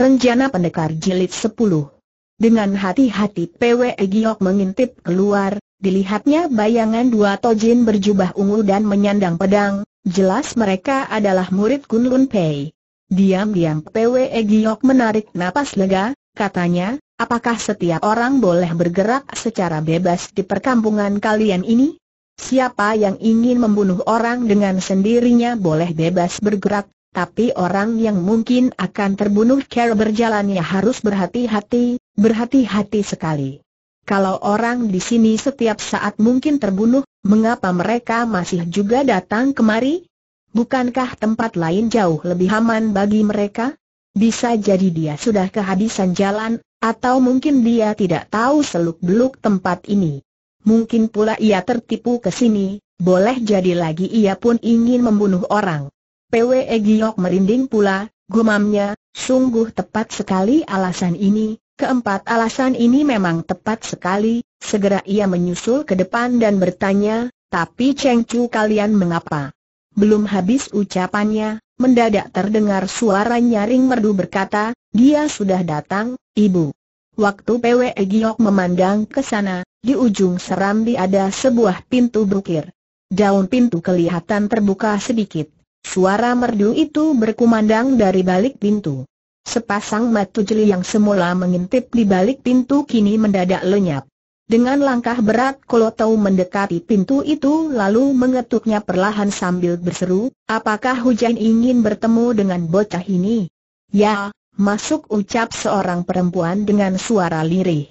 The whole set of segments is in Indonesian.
Rencana Pendekar Jilid 10 Dengan hati-hati PW Giok mengintip keluar, dilihatnya bayangan dua tojin berjubah ungu dan menyandang pedang, jelas mereka adalah murid Kun Pei. Diam-diam PW Giok menarik napas lega, katanya, apakah setiap orang boleh bergerak secara bebas di perkampungan kalian ini? Siapa yang ingin membunuh orang dengan sendirinya boleh bebas bergerak, tapi orang yang mungkin akan terbunuh cara berjalannya harus berhati-hati, berhati-hati sekali. Kalau orang di sini setiap saat mungkin terbunuh, mengapa mereka masih juga datang kemari? Bukankah tempat lain jauh lebih aman bagi mereka? Bisa jadi dia sudah kehabisan jalan, atau mungkin dia tidak tahu seluk-beluk tempat ini. Mungkin pula ia tertipu ke sini, boleh jadi lagi ia pun ingin membunuh orang. PWE Giok merinding pula, gumamnya, sungguh tepat sekali alasan ini, keempat alasan ini memang tepat sekali, segera ia menyusul ke depan dan bertanya, tapi Cheng Chu kalian mengapa? Belum habis ucapannya, mendadak terdengar suara nyaring merdu berkata, dia sudah datang, ibu. Waktu PWE Giok memandang ke sana, di ujung serambi ada sebuah pintu bukir. Daun pintu kelihatan terbuka sedikit. Suara merdu itu berkumandang dari balik pintu. Sepasang mata jeli yang semula mengintip di balik pintu kini mendadak lenyap. Dengan langkah berat Kolotau mendekati pintu itu lalu mengetuknya perlahan sambil berseru, apakah hujan ingin bertemu dengan bocah ini? Ya, masuk ucap seorang perempuan dengan suara lirih.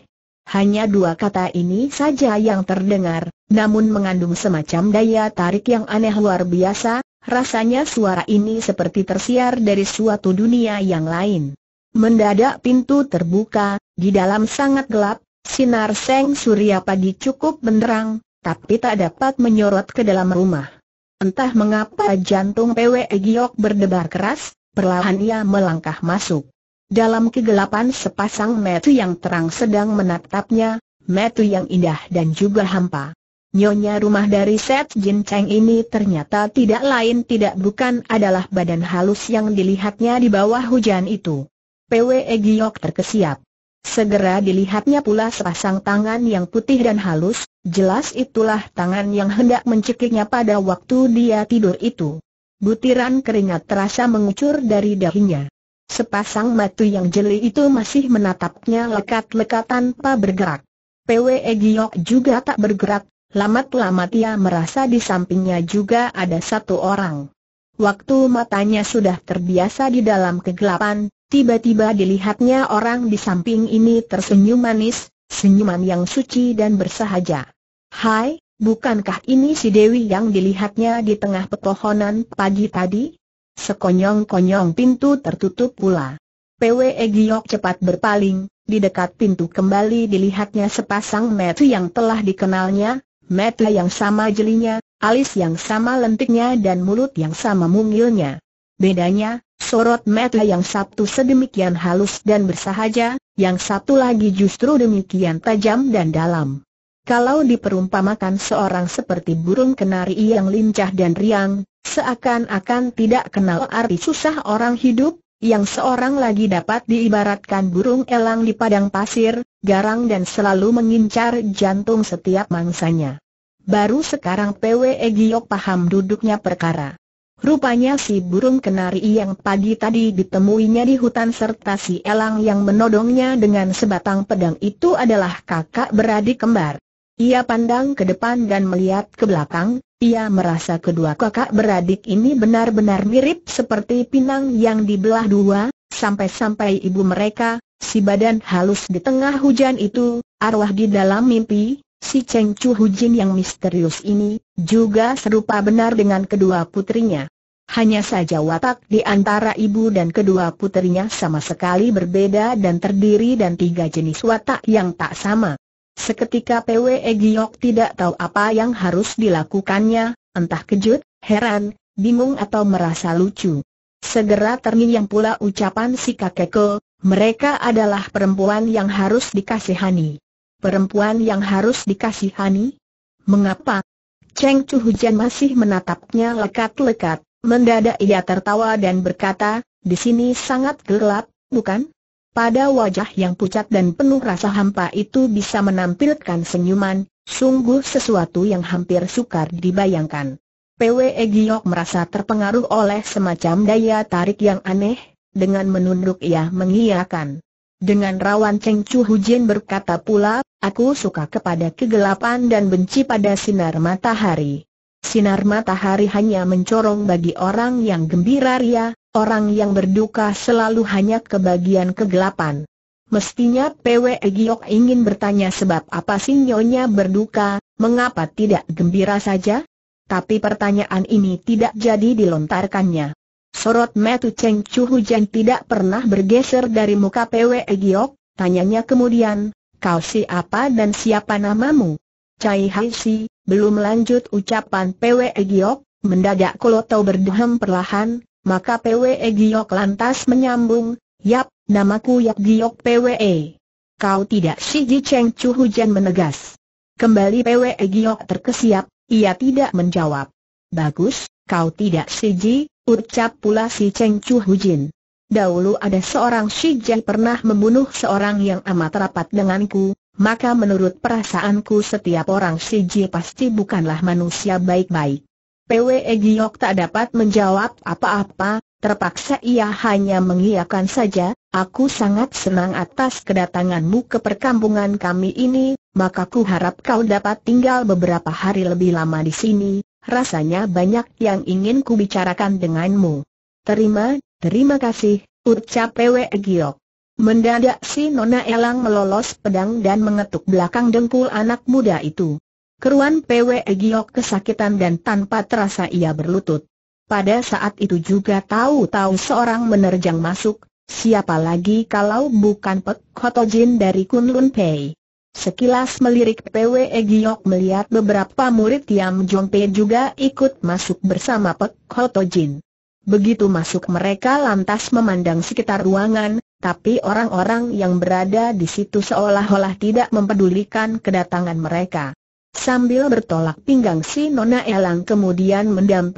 Hanya dua kata ini saja yang terdengar, namun mengandung semacam daya tarik yang aneh luar biasa, Rasanya suara ini seperti tersiar dari suatu dunia yang lain. Mendadak pintu terbuka, di dalam sangat gelap, sinar seng surya pagi cukup benderang, tapi tak dapat menyorot ke dalam rumah. Entah mengapa jantung PW Giok berdebar keras, perlahan ia melangkah masuk. Dalam kegelapan sepasang metu yang terang sedang menatapnya, metu yang indah dan juga hampa. Nyonya rumah dari Set Jin Cheng ini ternyata tidak lain tidak bukan adalah badan halus yang dilihatnya di bawah hujan itu. Pwe Giok terkesiap. Segera dilihatnya pula sepasang tangan yang putih dan halus, jelas itulah tangan yang hendak mencekiknya pada waktu dia tidur itu. Butiran keringat terasa mengucur dari dahinya. Sepasang mata yang jeli itu masih menatapnya lekat-lekat tanpa bergerak. Pwe Giok juga tak bergerak, Lamat-lamat ia merasa di sampingnya juga ada satu orang. Waktu matanya sudah terbiasa di dalam kegelapan, tiba-tiba dilihatnya orang di samping ini tersenyum manis, senyuman yang suci dan bersahaja. Hai, bukankah ini si Dewi yang dilihatnya di tengah pepohonan pagi tadi? Sekonyong-konyong pintu tertutup pula. PW e Giok cepat berpaling, di dekat pintu kembali dilihatnya sepasang metu yang telah dikenalnya, mata yang sama jelinya, alis yang sama lentiknya dan mulut yang sama mungilnya. Bedanya, sorot mata yang satu sedemikian halus dan bersahaja, yang satu lagi justru demikian tajam dan dalam. Kalau diperumpamakan seorang seperti burung kenari yang lincah dan riang, seakan-akan tidak kenal arti susah orang hidup, yang seorang lagi dapat diibaratkan burung elang di padang pasir, garang dan selalu mengincar jantung setiap mangsanya. Baru sekarang PW e Giok paham duduknya perkara. Rupanya si burung kenari yang pagi tadi ditemuinya di hutan serta si elang yang menodongnya dengan sebatang pedang itu adalah kakak beradik kembar. Ia pandang ke depan dan melihat ke belakang, ia merasa kedua kakak beradik ini benar-benar mirip seperti pinang yang dibelah dua, sampai-sampai ibu mereka, si badan halus di tengah hujan itu, arwah di dalam mimpi, si Cheng Chu Hujin yang misterius ini, juga serupa benar dengan kedua putrinya. Hanya saja watak di antara ibu dan kedua putrinya sama sekali berbeda dan terdiri dan tiga jenis watak yang tak sama. Seketika PWE Giok tidak tahu apa yang harus dilakukannya, entah kejut, heran, bingung atau merasa lucu. Segera terngiang pula ucapan si kakek ke, mereka adalah perempuan yang harus dikasihani. Perempuan yang harus dikasihani? Mengapa? Cheng Chu Hujan masih menatapnya lekat-lekat, mendadak ia tertawa dan berkata, di sini sangat gelap, bukan? Pada wajah yang pucat dan penuh rasa hampa itu bisa menampilkan senyuman, sungguh sesuatu yang hampir sukar dibayangkan. PWE Giok merasa terpengaruh oleh semacam daya tarik yang aneh, dengan menunduk ia mengiyakan. Dengan rawan Cheng Chu Jin berkata pula, aku suka kepada kegelapan dan benci pada sinar matahari. Sinar matahari hanya mencorong bagi orang yang gembira ria, Orang yang berduka selalu hanya kebagian kegelapan. Mestinya PW Giok ingin bertanya sebab apa sih nyonya berduka, mengapa tidak gembira saja? Tapi pertanyaan ini tidak jadi dilontarkannya. Sorot metu Cheng Chu Hujan tidak pernah bergeser dari muka PW Giok, tanyanya kemudian, kau siapa dan siapa namamu? Cai Hai Si, belum lanjut ucapan PW Giok, mendadak Koloto berduhem perlahan, maka PWE Giok lantas menyambung, Yap, namaku Yap Giok PWE. Kau tidak si Ji Cheng Chu Hujan menegas. Kembali PWE Giok terkesiap, ia tidak menjawab. Bagus, kau tidak si Ji, ucap pula si Cheng Chu Hujin. Dahulu ada seorang si Shiji pernah membunuh seorang yang amat rapat denganku, maka menurut perasaanku setiap orang si Ji pasti bukanlah manusia baik-baik. PWE Giok tak dapat menjawab apa-apa, terpaksa ia hanya mengiyakan saja, aku sangat senang atas kedatanganmu ke perkampungan kami ini, maka ku harap kau dapat tinggal beberapa hari lebih lama di sini, rasanya banyak yang ingin ku bicarakan denganmu. Terima, terima kasih, ucap PWE Giok. Mendadak si Nona Elang melolos pedang dan mengetuk belakang dengkul anak muda itu. Keruan PW Egyok kesakitan dan tanpa terasa ia berlutut. Pada saat itu juga tahu-tahu seorang menerjang masuk, siapa lagi kalau bukan Pek Kotojin dari Kunlun Pei. Sekilas melirik PW Egyok melihat beberapa murid Yam Jompe juga ikut masuk bersama Pek Kotojin. Begitu masuk mereka lantas memandang sekitar ruangan, tapi orang-orang yang berada di situ seolah-olah tidak mempedulikan kedatangan mereka. Sambil bertolak pinggang si Nona Elang kemudian mendam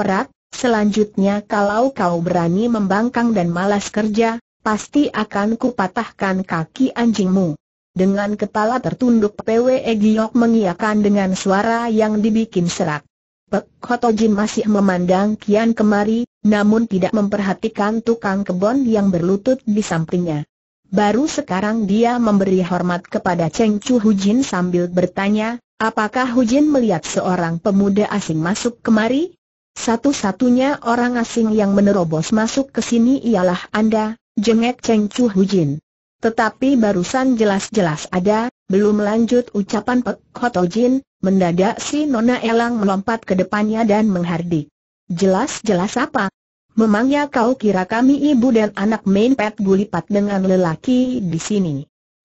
selanjutnya kalau kau berani membangkang dan malas kerja, pasti akan kupatahkan kaki anjingmu. Dengan kepala tertunduk PW e Giok mengiakan dengan suara yang dibikin serak. Pek Hotojin masih memandang kian kemari, namun tidak memperhatikan tukang kebon yang berlutut di sampingnya. Baru sekarang dia memberi hormat kepada Cheng Chu Hujin sambil bertanya, Apakah Hujin melihat seorang pemuda asing masuk kemari? Satu-satunya orang asing yang menerobos masuk ke sini ialah Anda, jengek Cheng Chu Hujin. Tetapi barusan jelas-jelas ada, belum lanjut ucapan Pek Hoto Jin, mendadak si Nona Elang melompat ke depannya dan menghardik. Jelas-jelas apa? Memangnya kau kira kami ibu dan anak main pet gulipat dengan lelaki di sini?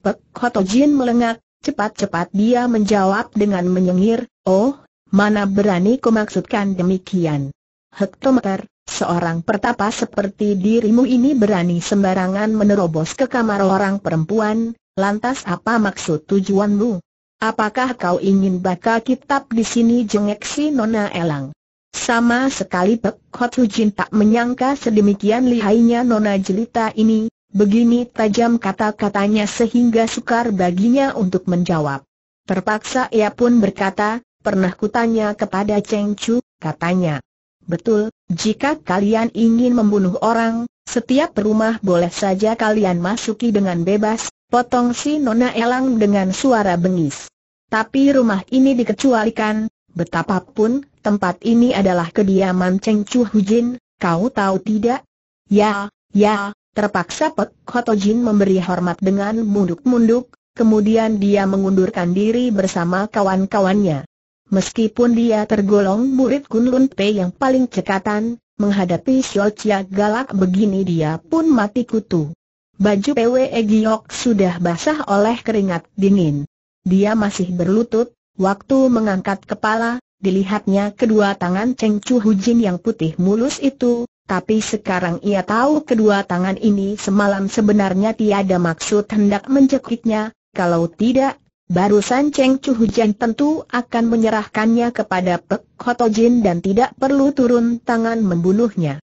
Pek Hoto Jin melengak, Cepat-cepat dia menjawab dengan menyengir, oh, mana berani ku maksudkan demikian. Hektometer, seorang pertapa seperti dirimu ini berani sembarangan menerobos ke kamar orang perempuan, lantas apa maksud tujuanmu? Apakah kau ingin baca kitab di sini jengek si Nona Elang? Sama sekali Pek Hot Hujin tak menyangka sedemikian lihainya Nona Jelita ini, Begini tajam kata-katanya sehingga sukar baginya untuk menjawab. Terpaksa ia pun berkata, pernah kutanya kepada Cheng Chu, katanya. Betul, jika kalian ingin membunuh orang, setiap rumah boleh saja kalian masuki dengan bebas, potong si Nona Elang dengan suara bengis. Tapi rumah ini dikecualikan, betapapun, tempat ini adalah kediaman Cheng Chu Hu Jin, kau tahu tidak? Ya, ya, Terpaksa Pek Jin memberi hormat dengan munduk-munduk, kemudian dia mengundurkan diri bersama kawan-kawannya. Meskipun dia tergolong murid Kunlun Pei yang paling cekatan, menghadapi Xiaochia galak begini dia pun mati kutu. Baju PWE Giok sudah basah oleh keringat dingin. Dia masih berlutut, waktu mengangkat kepala, dilihatnya kedua tangan Cheng Chu Hujin yang putih mulus itu, tapi sekarang ia tahu kedua tangan ini semalam sebenarnya tiada maksud hendak mencekiknya, kalau tidak, barusan Cheng Chu Hujan tentu akan menyerahkannya kepada Pek Jin dan tidak perlu turun tangan membunuhnya.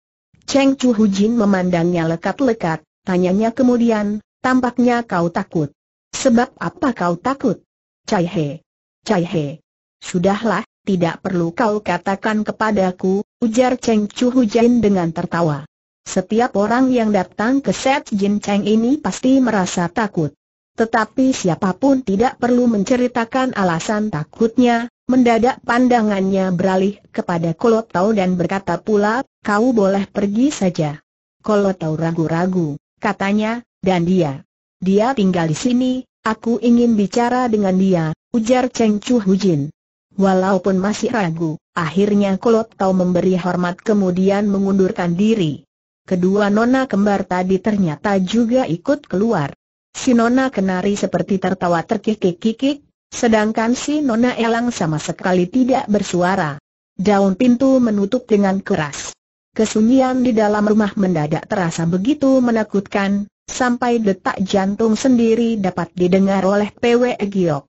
Cheng Chu Hujin memandangnya lekat-lekat, tanyanya kemudian, tampaknya kau takut. Sebab apa kau takut? Cai He. Cai He. Sudahlah, tidak perlu kau katakan kepadaku, ujar Cheng Chu Jin dengan tertawa. Setiap orang yang datang ke set Jin Cheng ini pasti merasa takut. Tetapi siapapun tidak perlu menceritakan alasan takutnya, mendadak pandangannya beralih kepada Kolotau dan berkata pula, kau boleh pergi saja. Kolotau ragu-ragu, katanya, dan dia. Dia tinggal di sini, aku ingin bicara dengan dia, ujar Cheng Chu Hujin. Walaupun masih ragu, akhirnya Kolot Tau memberi hormat kemudian mengundurkan diri. Kedua nona kembar tadi ternyata juga ikut keluar. Si nona kenari seperti tertawa terkikik-kikik, sedangkan si nona elang sama sekali tidak bersuara. Daun pintu menutup dengan keras. Kesunyian di dalam rumah mendadak terasa begitu menakutkan, sampai detak jantung sendiri dapat didengar oleh PW Giok.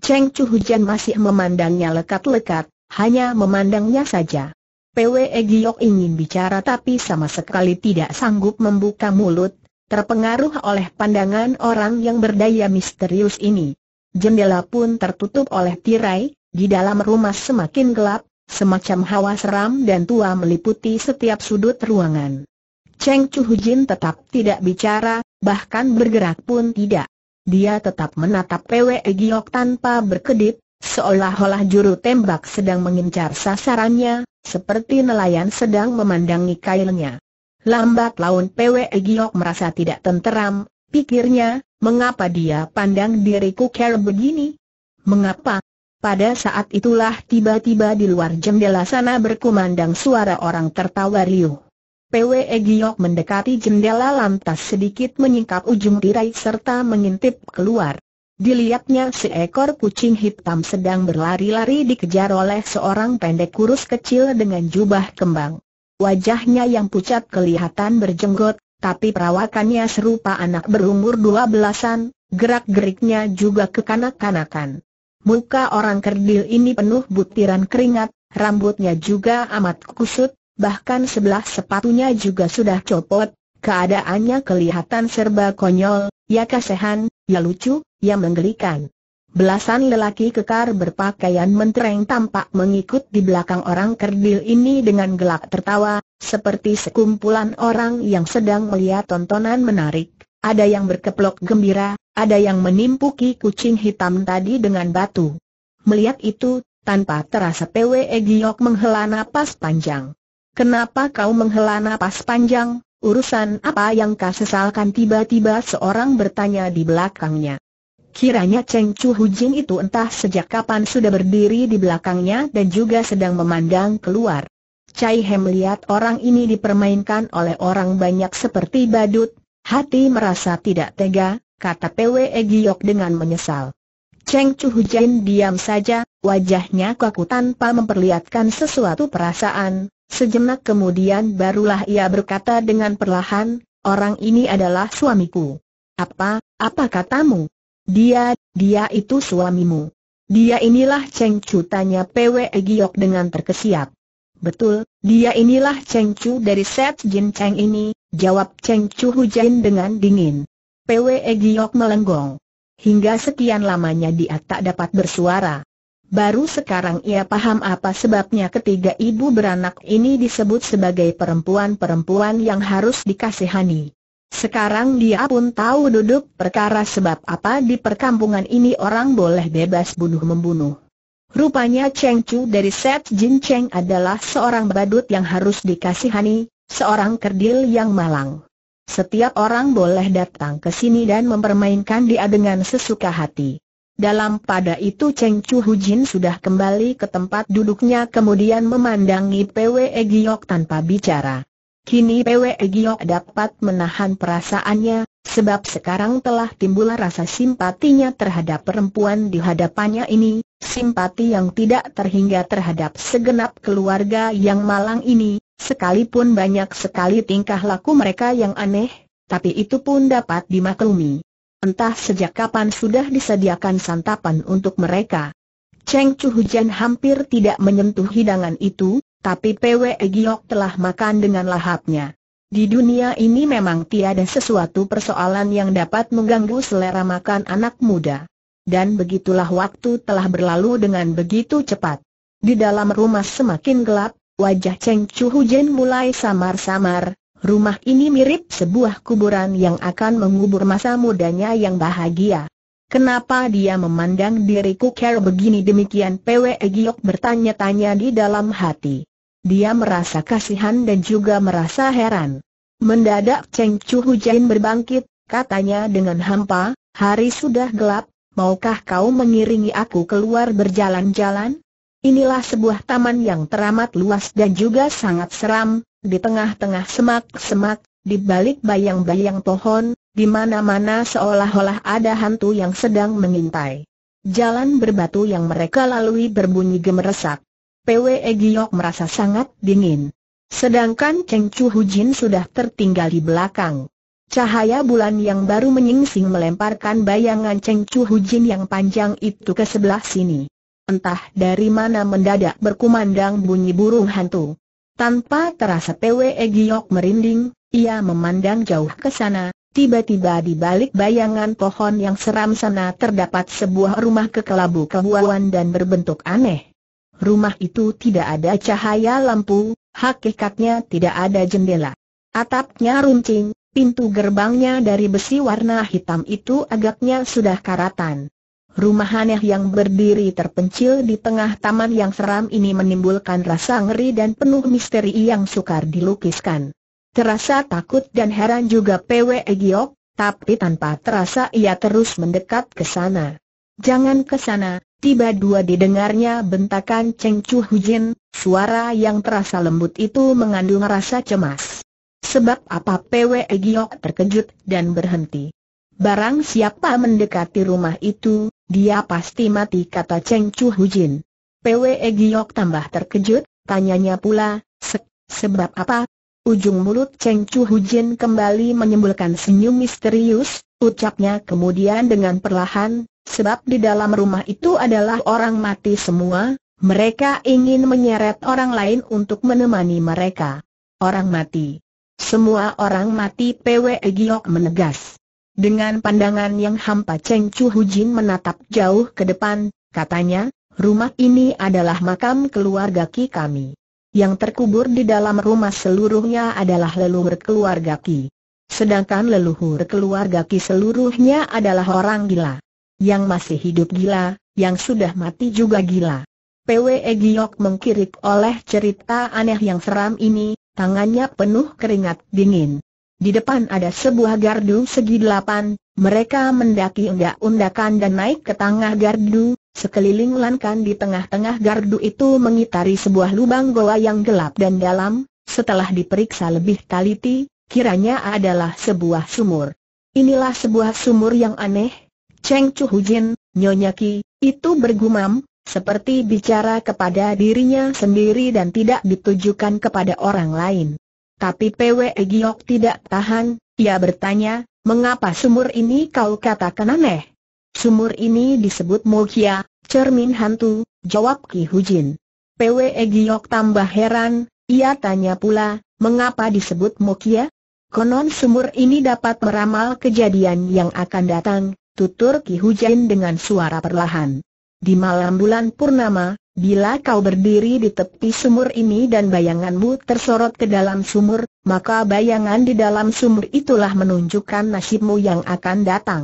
Cheng Chu Hujan masih memandangnya lekat-lekat, hanya memandangnya saja. PWE Giok ingin bicara tapi sama sekali tidak sanggup membuka mulut, terpengaruh oleh pandangan orang yang berdaya misterius ini. Jendela pun tertutup oleh tirai, di dalam rumah semakin gelap, semacam hawa seram dan tua meliputi setiap sudut ruangan. Cheng Chu Hujin tetap tidak bicara, bahkan bergerak pun tidak dia tetap menatap Pwe Giok tanpa berkedip, seolah-olah juru tembak sedang mengincar sasarannya, seperti nelayan sedang memandangi kailnya. Lambat laun Pwe Giok merasa tidak tenteram, pikirnya, mengapa dia pandang diriku care begini? Mengapa? Pada saat itulah tiba-tiba di luar jendela sana berkumandang suara orang tertawa riuh. PWE Giok mendekati jendela lantas sedikit menyingkap ujung tirai serta mengintip keluar. Dilihatnya seekor kucing hitam sedang berlari-lari dikejar oleh seorang pendek kurus kecil dengan jubah kembang. Wajahnya yang pucat kelihatan berjenggot, tapi perawakannya serupa anak berumur dua belasan, gerak-geriknya juga kekanak-kanakan. Muka orang kerdil ini penuh butiran keringat, rambutnya juga amat kusut, bahkan sebelah sepatunya juga sudah copot, keadaannya kelihatan serba konyol, ya kasihan, ya lucu, ya menggelikan. Belasan lelaki kekar berpakaian mentereng tampak mengikut di belakang orang kerdil ini dengan gelak tertawa, seperti sekumpulan orang yang sedang melihat tontonan menarik. Ada yang berkeplok gembira, ada yang menimpuki kucing hitam tadi dengan batu. Melihat itu, tanpa terasa Pwe Giok menghela napas panjang. Kenapa kau menghela nafas panjang? Urusan apa yang kau sesalkan tiba-tiba seorang bertanya di belakangnya. Kiranya Cheng Chu Hujing itu entah sejak kapan sudah berdiri di belakangnya dan juga sedang memandang keluar. Cai He melihat orang ini dipermainkan oleh orang banyak seperti badut, hati merasa tidak tega, kata PWE Giok dengan menyesal. Cheng Chu Hujain diam saja, wajahnya kaku tanpa memperlihatkan sesuatu perasaan, Sejenak kemudian barulah ia berkata dengan perlahan, orang ini adalah suamiku. Apa, apa katamu? Dia, dia itu suamimu. Dia inilah Cheng Chu tanya PW Giok dengan terkesiap. Betul, dia inilah Cheng Chu dari set Jin Cheng ini, jawab Cheng Chu Jin dengan dingin. PW Giok melenggong. Hingga sekian lamanya dia tak dapat bersuara. Baru sekarang ia paham apa sebabnya ketiga ibu beranak ini disebut sebagai perempuan-perempuan yang harus dikasihani. Sekarang dia pun tahu duduk perkara sebab apa di perkampungan ini orang boleh bebas bunuh-membunuh. Rupanya Cheng Chu dari Set Jin Cheng adalah seorang badut yang harus dikasihani, seorang kerdil yang malang. Setiap orang boleh datang ke sini dan mempermainkan dia dengan sesuka hati. Dalam pada itu Cheng Chu Jin sudah kembali ke tempat duduknya kemudian memandangi PWE Giok tanpa bicara. Kini PWE Giok dapat menahan perasaannya, sebab sekarang telah timbul rasa simpatinya terhadap perempuan di hadapannya ini, simpati yang tidak terhingga terhadap segenap keluarga yang malang ini, sekalipun banyak sekali tingkah laku mereka yang aneh, tapi itu pun dapat dimaklumi. Entah sejak kapan sudah disediakan santapan untuk mereka. Cheng Chu Hujan hampir tidak menyentuh hidangan itu, tapi Pwe Giok telah makan dengan lahapnya. Di dunia ini memang tiada sesuatu persoalan yang dapat mengganggu selera makan anak muda. Dan begitulah waktu telah berlalu dengan begitu cepat. Di dalam rumah semakin gelap, wajah Cheng Chu Hujan mulai samar-samar, Rumah ini mirip sebuah kuburan yang akan mengubur masa mudanya yang bahagia. Kenapa dia memandang diriku care begini demikian Pwe Giok bertanya-tanya di dalam hati. Dia merasa kasihan dan juga merasa heran. Mendadak Cheng Chu Hujain berbangkit, katanya dengan hampa, hari sudah gelap, maukah kau mengiringi aku keluar berjalan-jalan? Inilah sebuah taman yang teramat luas dan juga sangat seram, di tengah-tengah semak-semak, di balik bayang-bayang pohon, di mana-mana seolah-olah ada hantu yang sedang mengintai. Jalan berbatu yang mereka lalui berbunyi gemeresak. PWE Giok merasa sangat dingin. Sedangkan Cheng Chu Hujin sudah tertinggal di belakang. Cahaya bulan yang baru menyingsing melemparkan bayangan Cheng Chu Hujin yang panjang itu ke sebelah sini. Entah dari mana mendadak berkumandang bunyi burung hantu. Tanpa terasa Pwe Giok merinding, ia memandang jauh ke sana, tiba-tiba di balik bayangan pohon yang seram sana terdapat sebuah rumah kekelabu kehuawan dan berbentuk aneh. Rumah itu tidak ada cahaya lampu, hakikatnya tidak ada jendela. Atapnya runcing, pintu gerbangnya dari besi warna hitam itu agaknya sudah karatan. Rumah aneh yang berdiri terpencil di tengah taman yang seram ini menimbulkan rasa ngeri dan penuh misteri yang sukar dilukiskan. Terasa takut dan heran juga PW Giok, tapi tanpa terasa ia terus mendekat ke sana. Jangan ke sana, tiba dua didengarnya bentakan Cheng Chu Hujin, suara yang terasa lembut itu mengandung rasa cemas. Sebab apa PW Giok terkejut dan berhenti. Barang siapa mendekati rumah itu, dia pasti mati kata Cheng Chu Jin. PWE Giok tambah terkejut, tanyanya pula, sebab apa? Ujung mulut Cheng Chu Jin kembali menyembulkan senyum misterius, ucapnya kemudian dengan perlahan, sebab di dalam rumah itu adalah orang mati semua, mereka ingin menyeret orang lain untuk menemani mereka. Orang mati. Semua orang mati PWE Giok menegas. Dengan pandangan yang hampa Cheng Chu Hu Jin menatap jauh ke depan, katanya, rumah ini adalah makam keluarga Ki kami. Yang terkubur di dalam rumah seluruhnya adalah leluhur keluarga Ki. Sedangkan leluhur keluarga Ki seluruhnya adalah orang gila. Yang masih hidup gila, yang sudah mati juga gila. PWE Giok mengkirik oleh cerita aneh yang seram ini, tangannya penuh keringat dingin. Di depan ada sebuah gardu segi delapan, mereka mendaki undak-undakan dan naik ke tengah gardu, sekeliling lankan di tengah-tengah gardu itu mengitari sebuah lubang goa yang gelap dan dalam, setelah diperiksa lebih teliti, kiranya adalah sebuah sumur. Inilah sebuah sumur yang aneh, Cheng Chu Hujin, Nyonya Ki, itu bergumam, seperti bicara kepada dirinya sendiri dan tidak ditujukan kepada orang lain. Tapi PW Giok tidak tahan, ia bertanya, mengapa sumur ini kau katakan aneh? Sumur ini disebut Mokia, cermin hantu, jawab Ki Hujin. PW Giok tambah heran, ia tanya pula, mengapa disebut Mokia? Konon sumur ini dapat meramal kejadian yang akan datang, tutur Ki Hujin dengan suara perlahan. Di malam bulan Purnama, Bila kau berdiri di tepi sumur ini dan bayanganmu tersorot ke dalam sumur, maka bayangan di dalam sumur itulah menunjukkan nasibmu yang akan datang.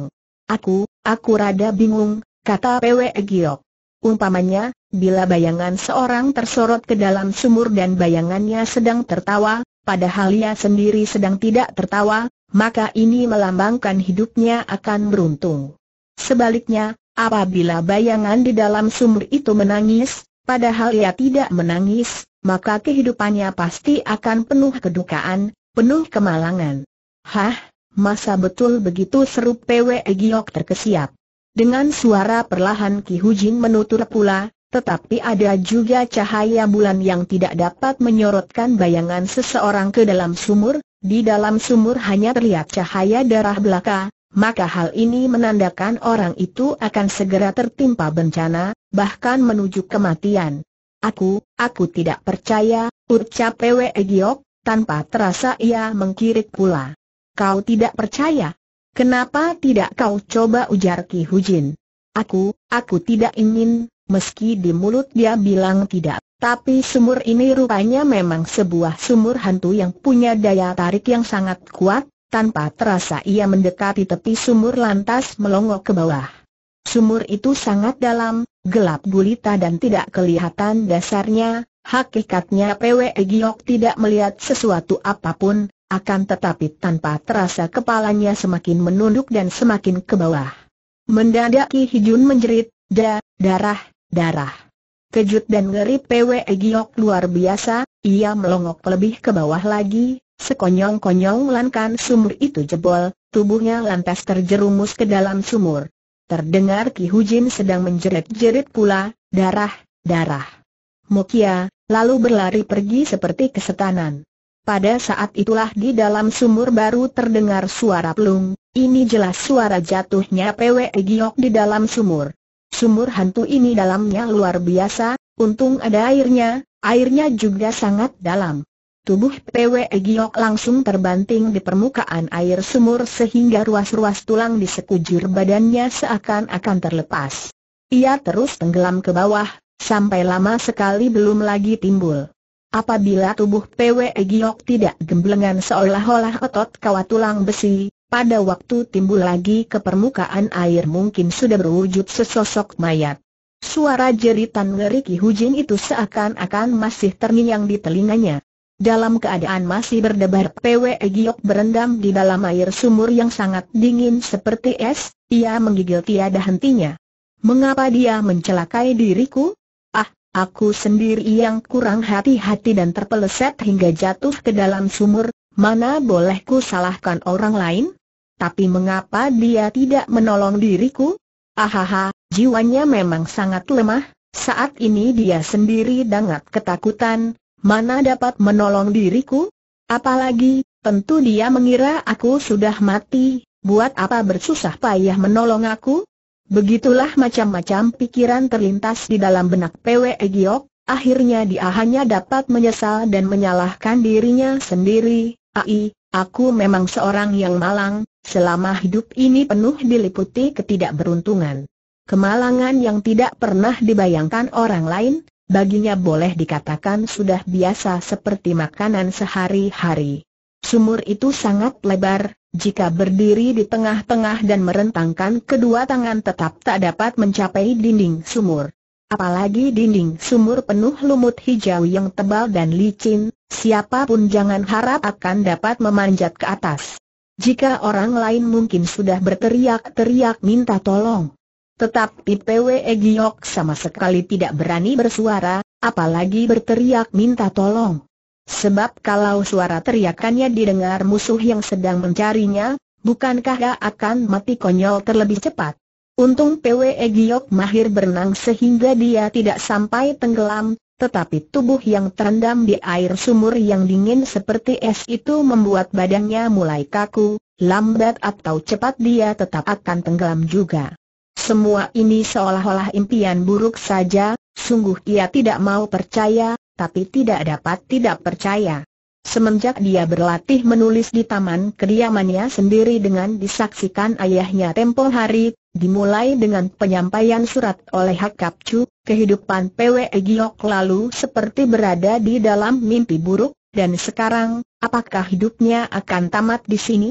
Aku, aku rada bingung, kata Pwe Giok. Umpamanya, bila bayangan seorang tersorot ke dalam sumur dan bayangannya sedang tertawa, padahal ia sendiri sedang tidak tertawa, maka ini melambangkan hidupnya akan beruntung. Sebaliknya, Apabila bayangan di dalam sumur itu menangis, padahal ia tidak menangis, maka kehidupannya pasti akan penuh kedukaan, penuh kemalangan. Hah, masa betul begitu seru PW Giok terkesiap. Dengan suara perlahan Ki Hujin menutur pula, tetapi ada juga cahaya bulan yang tidak dapat menyorotkan bayangan seseorang ke dalam sumur, di dalam sumur hanya terlihat cahaya darah belaka, maka hal ini menandakan orang itu akan segera tertimpa bencana, bahkan menuju kematian. Aku, aku tidak percaya, ucap Pwe Giok, tanpa terasa ia mengkirik pula. Kau tidak percaya? Kenapa tidak kau coba ujar Ki Hujin? Aku, aku tidak ingin, meski di mulut dia bilang tidak. Tapi sumur ini rupanya memang sebuah sumur hantu yang punya daya tarik yang sangat kuat, tanpa terasa ia mendekati tepi sumur lantas melongok ke bawah. Sumur itu sangat dalam, gelap gulita dan tidak kelihatan dasarnya, hakikatnya PW Giok tidak melihat sesuatu apapun, akan tetapi tanpa terasa kepalanya semakin menunduk dan semakin ke bawah. Mendadak Ki Hijun menjerit, da, darah, darah. Kejut dan ngeri PW Giok luar biasa, ia melongok lebih ke bawah lagi, Sekonyong-konyong lankan sumur itu jebol, tubuhnya lantas terjerumus ke dalam sumur. Terdengar Ki Hujin sedang menjerit-jerit pula, darah, darah. Mukia lalu berlari pergi seperti kesetanan. Pada saat itulah di dalam sumur baru terdengar suara pelung, ini jelas suara jatuhnya PWE Giok di dalam sumur. Sumur hantu ini dalamnya luar biasa, untung ada airnya, airnya juga sangat dalam. Tubuh PW Giok langsung terbanting di permukaan air sumur sehingga ruas-ruas tulang di sekujur badannya seakan-akan terlepas. Ia terus tenggelam ke bawah, sampai lama sekali belum lagi timbul. Apabila tubuh PW Giok tidak gemblengan seolah-olah otot kawat tulang besi, pada waktu timbul lagi ke permukaan air mungkin sudah berwujud sesosok mayat. Suara jeritan ngeri Ki Hujin itu seakan-akan masih terngiang di telinganya. Dalam keadaan masih berdebar PWE Giok berendam di dalam air sumur yang sangat dingin seperti es, ia menggigil tiada hentinya. Mengapa dia mencelakai diriku? Ah, aku sendiri yang kurang hati-hati dan terpeleset hingga jatuh ke dalam sumur, mana boleh ku salahkan orang lain? Tapi mengapa dia tidak menolong diriku? Ahaha, jiwanya memang sangat lemah, saat ini dia sendiri dangat ketakutan, mana dapat menolong diriku? Apalagi, tentu dia mengira aku sudah mati, buat apa bersusah payah menolong aku? Begitulah macam-macam pikiran terlintas di dalam benak Pwe Giok, akhirnya dia hanya dapat menyesal dan menyalahkan dirinya sendiri. Ai, aku memang seorang yang malang, selama hidup ini penuh diliputi ketidakberuntungan. Kemalangan yang tidak pernah dibayangkan orang lain, baginya boleh dikatakan sudah biasa seperti makanan sehari-hari. Sumur itu sangat lebar, jika berdiri di tengah-tengah dan merentangkan kedua tangan tetap tak dapat mencapai dinding sumur. Apalagi dinding sumur penuh lumut hijau yang tebal dan licin, siapapun jangan harap akan dapat memanjat ke atas. Jika orang lain mungkin sudah berteriak-teriak minta tolong, tetapi PW Egyok sama sekali tidak berani bersuara, apalagi berteriak minta tolong. Sebab kalau suara teriakannya didengar musuh yang sedang mencarinya, bukankah dia akan mati konyol terlebih cepat? Untung PW Egyok mahir berenang sehingga dia tidak sampai tenggelam, tetapi tubuh yang terendam di air sumur yang dingin seperti es itu membuat badannya mulai kaku, lambat atau cepat dia tetap akan tenggelam juga. Semua ini seolah-olah impian buruk saja, sungguh ia tidak mau percaya, tapi tidak dapat tidak percaya. Semenjak dia berlatih menulis di taman kediamannya sendiri dengan disaksikan ayahnya tempo hari, dimulai dengan penyampaian surat oleh Hak Kapcu, kehidupan PWE Giok lalu seperti berada di dalam mimpi buruk, dan sekarang, apakah hidupnya akan tamat di sini?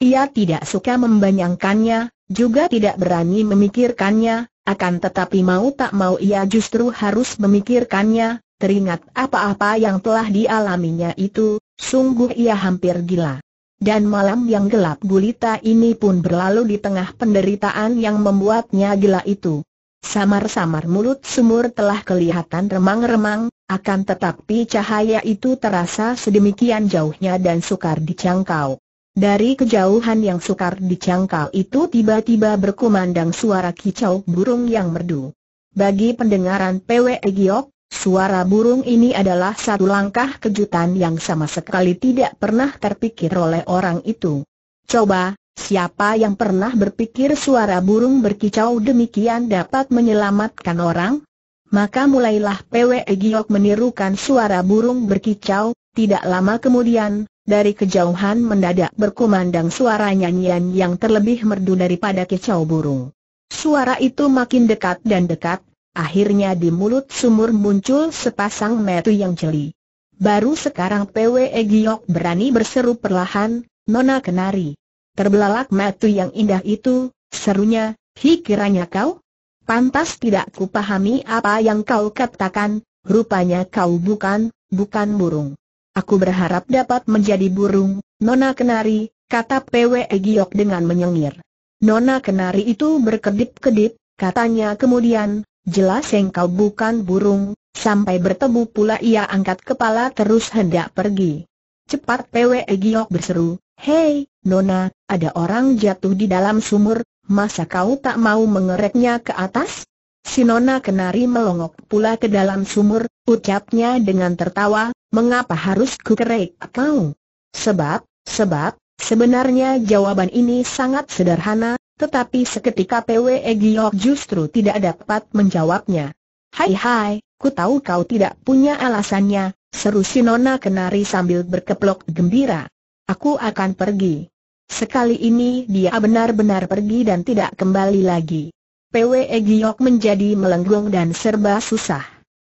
Ia tidak suka membayangkannya, juga tidak berani memikirkannya, akan tetapi mau tak mau ia justru harus memikirkannya, teringat apa-apa yang telah dialaminya itu, sungguh ia hampir gila. Dan malam yang gelap gulita ini pun berlalu di tengah penderitaan yang membuatnya gila itu. Samar-samar mulut sumur telah kelihatan remang-remang, akan tetapi cahaya itu terasa sedemikian jauhnya dan sukar dicangkau. Dari kejauhan yang sukar dicangkal itu tiba-tiba berkumandang suara kicau burung yang merdu. Bagi pendengaran PW e Giok, suara burung ini adalah satu langkah kejutan yang sama sekali tidak pernah terpikir oleh orang itu. Coba, siapa yang pernah berpikir suara burung berkicau demikian dapat menyelamatkan orang? Maka mulailah PW e Giok menirukan suara burung berkicau, tidak lama kemudian, dari kejauhan mendadak berkumandang suara nyanyian yang terlebih merdu daripada kicau burung. Suara itu makin dekat dan dekat, akhirnya di mulut sumur muncul sepasang metu yang jeli. Baru sekarang PWE Giok berani berseru perlahan, Nona Kenari. Terbelalak metu yang indah itu, serunya, hi kiranya kau? Pantas tidak kupahami apa yang kau katakan, rupanya kau bukan, bukan burung. Aku berharap dapat menjadi burung, Nona Kenari, kata PWE Giok dengan menyengir. Nona Kenari itu berkedip-kedip, katanya kemudian, jelas engkau bukan burung, sampai bertemu pula ia angkat kepala terus hendak pergi. Cepat PWE Giok berseru, Hei, Nona, ada orang jatuh di dalam sumur, masa kau tak mau mengereknya ke atas? Sinona Kenari melongok pula ke dalam sumur, ucapnya dengan tertawa, mengapa harus ku kerek kau? Sebab, sebab, sebenarnya jawaban ini sangat sederhana, tetapi seketika PWE Egyok justru tidak dapat menjawabnya. Hai hai, ku tahu kau tidak punya alasannya, seru si Nona Kenari sambil berkeplok gembira. Aku akan pergi. Sekali ini dia benar-benar pergi dan tidak kembali lagi. PWE Giok menjadi melenggung dan serba susah.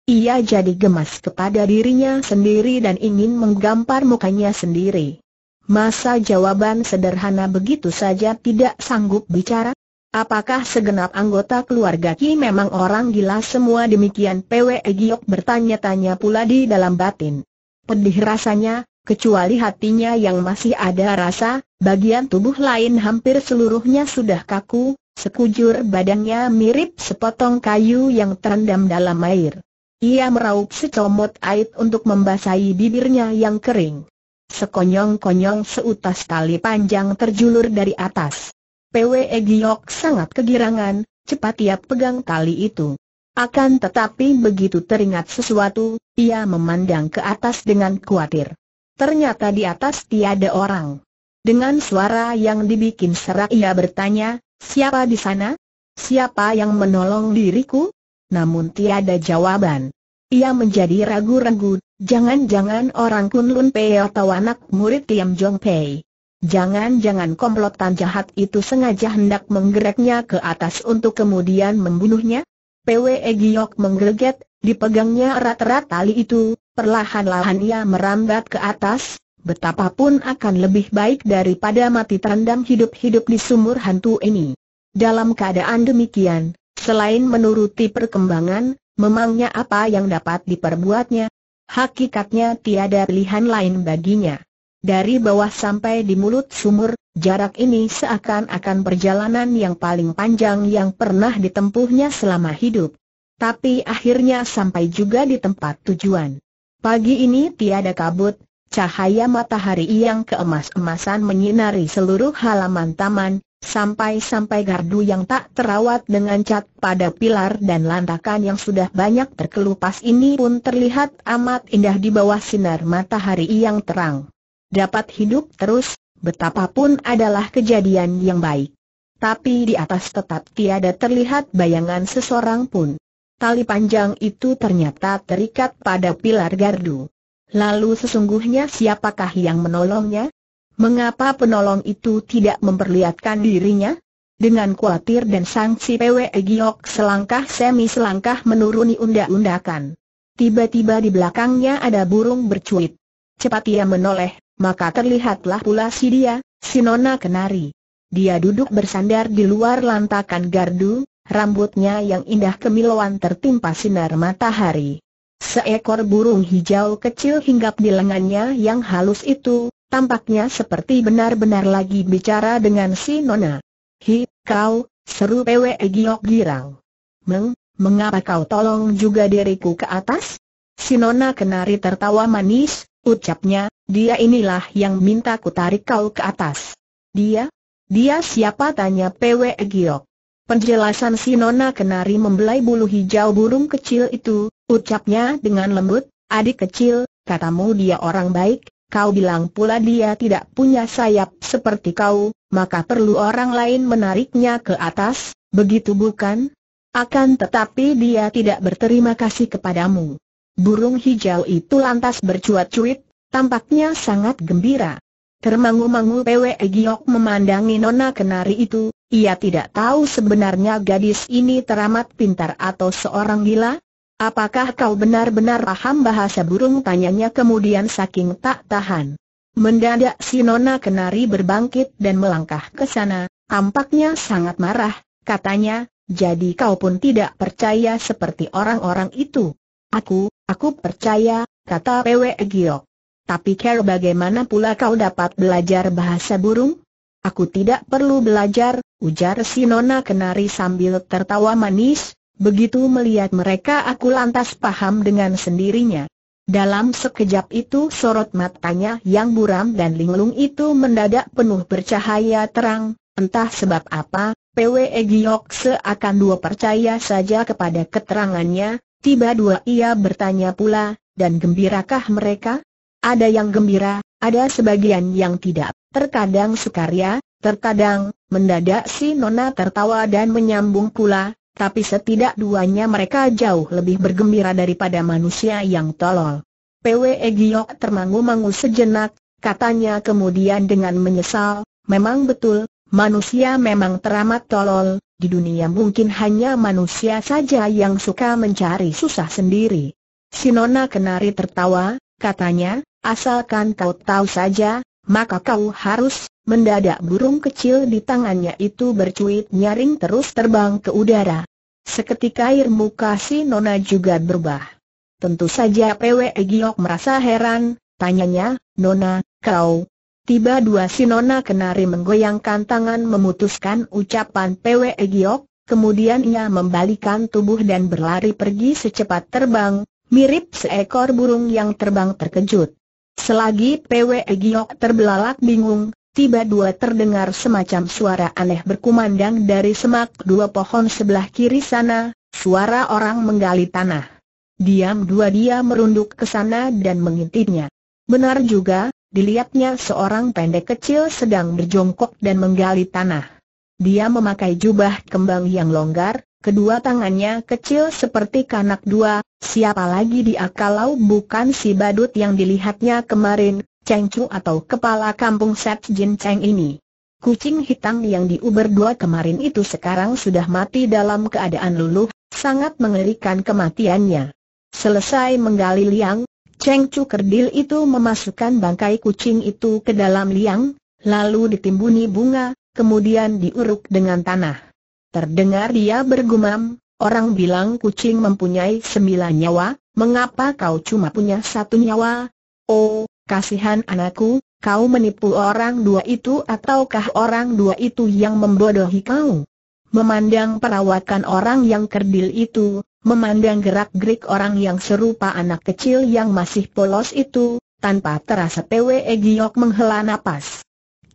Ia jadi gemas kepada dirinya sendiri dan ingin menggampar mukanya sendiri. Masa jawaban sederhana begitu saja tidak sanggup bicara? Apakah segenap anggota keluarga Ki memang orang gila semua demikian PWE Giok bertanya-tanya pula di dalam batin. Pedih rasanya, kecuali hatinya yang masih ada rasa, bagian tubuh lain hampir seluruhnya sudah kaku, Sekujur badannya mirip sepotong kayu yang terendam dalam air. Ia meraup secomot air untuk membasahi bibirnya yang kering. Sekonyong-konyong seutas tali panjang terjulur dari atas. PWE Giok sangat kegirangan, cepat ia pegang tali itu. Akan tetapi begitu teringat sesuatu, ia memandang ke atas dengan khawatir. Ternyata di atas tiada orang. Dengan suara yang dibikin serak ia bertanya, Siapa di sana? Siapa yang menolong diriku? Namun tiada jawaban. Ia menjadi ragu-ragu, jangan-jangan orang Kunlun Pei atau anak murid Tiam Jong Pei. Jangan-jangan komplotan jahat itu sengaja hendak menggeraknya ke atas untuk kemudian membunuhnya? PWE Giok menggeget, dipegangnya erat-erat tali itu, perlahan-lahan ia merambat ke atas, betapapun akan lebih baik daripada mati terendam hidup-hidup di sumur hantu ini. Dalam keadaan demikian, selain menuruti perkembangan, memangnya apa yang dapat diperbuatnya? Hakikatnya tiada pilihan lain baginya. Dari bawah sampai di mulut sumur, jarak ini seakan-akan perjalanan yang paling panjang yang pernah ditempuhnya selama hidup. Tapi akhirnya sampai juga di tempat tujuan. Pagi ini tiada kabut, Cahaya matahari yang keemas-emasan menyinari seluruh halaman taman, sampai-sampai gardu yang tak terawat dengan cat pada pilar dan landakan yang sudah banyak terkelupas ini pun terlihat amat indah di bawah sinar matahari yang terang. Dapat hidup terus, betapapun adalah kejadian yang baik. Tapi di atas tetap tiada terlihat bayangan seseorang pun. Tali panjang itu ternyata terikat pada pilar gardu. Lalu sesungguhnya siapakah yang menolongnya? Mengapa penolong itu tidak memperlihatkan dirinya? Dengan khawatir dan sangsi PWE Giok selangkah semi selangkah menuruni undak-undakan. Tiba-tiba di belakangnya ada burung bercuit. Cepat ia menoleh, maka terlihatlah pula si dia, si Nona Kenari. Dia duduk bersandar di luar lantakan gardu, rambutnya yang indah kemilauan tertimpa sinar matahari. Seekor burung hijau kecil hinggap di lengannya yang halus itu, tampaknya seperti benar-benar lagi bicara dengan si Nona. Hi, kau, seru pewe Giok Girang. Meng, mengapa kau tolong juga diriku ke atas? Si Nona Kenari tertawa manis, ucapnya, dia inilah yang minta ku tarik kau ke atas. Dia? Dia siapa tanya pewe Giok? Penjelasan si Nona Kenari membelai bulu hijau burung kecil itu, ucapnya dengan lembut, adik kecil, katamu dia orang baik, kau bilang pula dia tidak punya sayap seperti kau, maka perlu orang lain menariknya ke atas, begitu bukan? Akan tetapi dia tidak berterima kasih kepadamu. Burung hijau itu lantas bercuat-cuit, tampaknya sangat gembira. Termangu-mangu Pwe Giok memandangi nona kenari itu, ia tidak tahu sebenarnya gadis ini teramat pintar atau seorang gila. Apakah kau benar-benar paham bahasa burung tanyanya kemudian saking tak tahan. Mendadak si nona kenari berbangkit dan melangkah ke sana, tampaknya sangat marah, katanya, jadi kau pun tidak percaya seperti orang-orang itu. Aku, aku percaya, kata Pwe Giok. Tapi Ker bagaimana pula kau dapat belajar bahasa burung? Aku tidak perlu belajar, ujar si Nona Kenari sambil tertawa manis, begitu melihat mereka aku lantas paham dengan sendirinya. Dalam sekejap itu sorot matanya yang buram dan linglung itu mendadak penuh bercahaya terang, entah sebab apa, PWE Giok seakan dua percaya saja kepada keterangannya, tiba dua ia bertanya pula, dan gembirakah mereka? Ada yang gembira, ada sebagian yang tidak. Terkadang sukaria, terkadang, mendadak si Nona tertawa dan menyambung pula, tapi setidak duanya mereka jauh lebih bergembira daripada manusia yang tolol. PWE Giok termangu-mangu sejenak, katanya kemudian dengan menyesal, memang betul, manusia memang teramat tolol, di dunia mungkin hanya manusia saja yang suka mencari susah sendiri. Si nona Kenari tertawa, katanya, Asalkan kau tahu saja, maka kau harus, mendadak burung kecil di tangannya itu bercuit nyaring terus terbang ke udara. Seketika air muka si Nona juga berubah. Tentu saja PWE Giok merasa heran, tanyanya, Nona, kau, Tiba dua si Nona kenari menggoyangkan tangan memutuskan ucapan PWE Giok, kemudian ia membalikan tubuh dan berlari pergi secepat terbang, mirip seekor burung yang terbang terkejut. Selagi PW Giok terbelalak bingung, tiba-dua terdengar semacam suara aneh berkumandang dari semak dua pohon sebelah kiri sana, suara orang menggali tanah. Diam dua dia merunduk ke sana dan mengintipnya. Benar juga, dilihatnya seorang pendek kecil sedang berjongkok dan menggali tanah. Dia memakai jubah kembang yang longgar, Kedua tangannya kecil seperti kanak dua, siapa lagi dia kalau bukan si badut yang dilihatnya kemarin, Cheng Chu atau kepala kampung Set Jin Cheng ini. Kucing hitam yang diuber dua kemarin itu sekarang sudah mati dalam keadaan luluh, sangat mengerikan kematiannya. Selesai menggali liang, Cheng Chu kerdil itu memasukkan bangkai kucing itu ke dalam liang, lalu ditimbuni bunga, kemudian diuruk dengan tanah. Terdengar dia bergumam, orang bilang kucing mempunyai sembilan nyawa, mengapa kau cuma punya satu nyawa? Oh, kasihan anakku, kau menipu orang dua itu ataukah orang dua itu yang membodohi kau? Memandang perawatan orang yang kerdil itu, memandang gerak-gerik orang yang serupa anak kecil yang masih polos itu, tanpa terasa Pwe Giok menghela napas.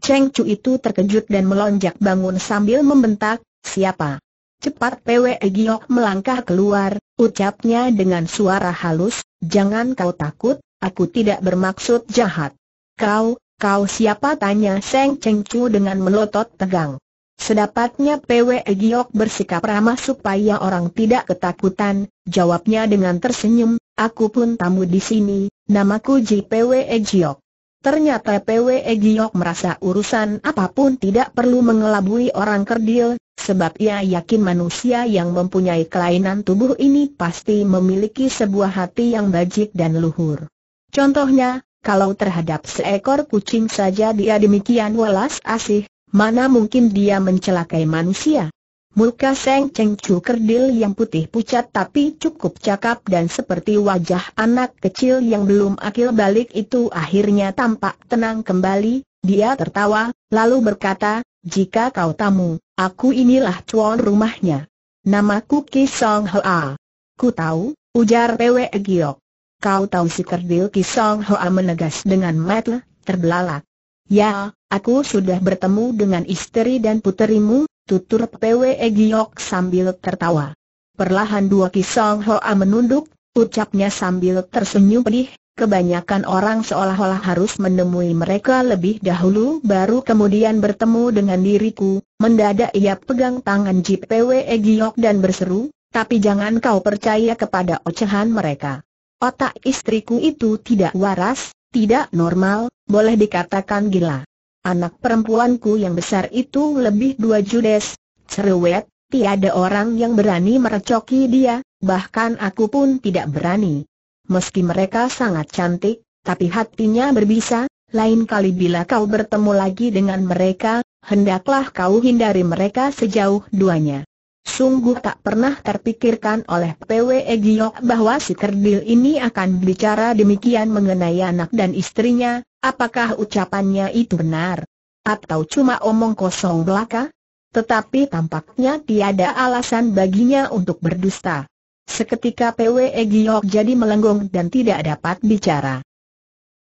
Cheng Chu itu terkejut dan melonjak bangun sambil membentak, Siapa? Cepat Pwe Giok melangkah keluar, ucapnya dengan suara halus, jangan kau takut, aku tidak bermaksud jahat. Kau, kau siapa tanya Seng Cheng Chu dengan melotot tegang. Sedapatnya Pwe Giok bersikap ramah supaya orang tidak ketakutan, jawabnya dengan tersenyum, aku pun tamu di sini, namaku Ji Pwe Giok. Ternyata Pwe Giok merasa urusan apapun tidak perlu mengelabui orang kerdil, Sebab ia yakin manusia yang mempunyai kelainan tubuh ini pasti memiliki sebuah hati yang bajik dan luhur. Contohnya, kalau terhadap seekor kucing saja dia demikian welas asih, mana mungkin dia mencelakai manusia. Muka Seng Cheng Chu kerdil yang putih pucat tapi cukup cakap dan seperti wajah anak kecil yang belum akil balik itu akhirnya tampak tenang kembali, dia tertawa, lalu berkata, jika kau tamu, Aku inilah tuan rumahnya. Namaku Ki Song Hoa. Ku tahu, ujar Pwe Giok. Kau tahu si kerdil Ki Song Hoa menegas dengan mata terbelalak. Ya, aku sudah bertemu dengan istri dan puterimu, tutur Pwe Giok sambil tertawa. Perlahan dua Ki Song Hoa menunduk, ucapnya sambil tersenyum pedih, kebanyakan orang seolah-olah harus menemui mereka lebih dahulu baru kemudian bertemu dengan diriku. Mendadak ia pegang tangan JPW e Giok dan berseru, tapi jangan kau percaya kepada ocehan mereka. Otak istriku itu tidak waras, tidak normal, boleh dikatakan gila. Anak perempuanku yang besar itu lebih dua judes, cerewet, tiada orang yang berani merecoki dia, bahkan aku pun tidak berani. Meski mereka sangat cantik, tapi hatinya berbisa, lain kali bila kau bertemu lagi dengan mereka, hendaklah kau hindari mereka sejauh duanya. Sungguh tak pernah terpikirkan oleh PWE Giyok bahwa si kerdil ini akan bicara demikian mengenai anak dan istrinya, apakah ucapannya itu benar? Atau cuma omong kosong belaka? Tetapi tampaknya tiada alasan baginya untuk berdusta. Seketika Pwe Giok jadi melenggong dan tidak dapat bicara.